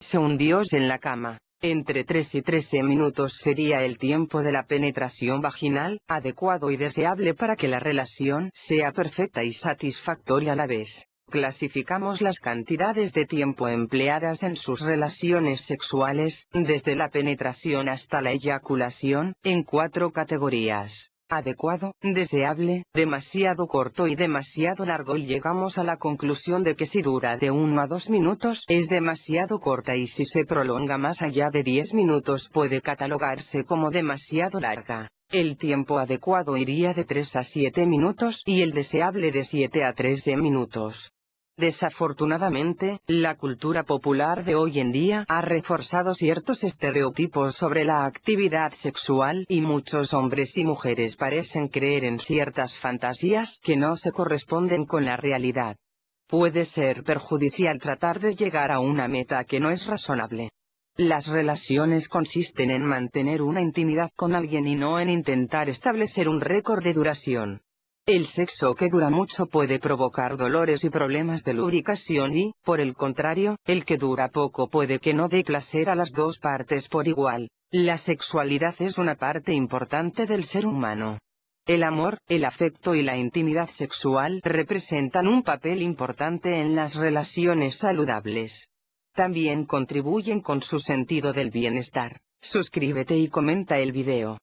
Se hundió en la cama. Entre 3 y 13 minutos sería el tiempo de la penetración vaginal, adecuado y deseable para que la relación sea perfecta y satisfactoria a la vez. Clasificamos las cantidades de tiempo empleadas en sus relaciones sexuales, desde la penetración hasta la eyaculación, en cuatro categorías adecuado, deseable, demasiado corto y demasiado largo y llegamos a la conclusión de que si dura de 1 a 2 minutos es demasiado corta y si se prolonga más allá de 10 minutos puede catalogarse como demasiado larga. El tiempo adecuado iría de 3 a 7 minutos y el deseable de 7 a 13 minutos. Desafortunadamente, la cultura popular de hoy en día ha reforzado ciertos estereotipos sobre la actividad sexual y muchos hombres y mujeres parecen creer en ciertas fantasías que no se corresponden con la realidad. Puede ser perjudicial tratar de llegar a una meta que no es razonable. Las relaciones consisten en mantener una intimidad con alguien y no en intentar establecer un récord de duración. El sexo que dura mucho puede provocar dolores y problemas de lubricación y, por el contrario, el que dura poco puede que no dé placer a las dos partes por igual. La sexualidad es una parte importante del ser humano. El amor, el afecto y la intimidad sexual representan un papel importante en las relaciones saludables. También contribuyen con su sentido del bienestar. Suscríbete y comenta el video.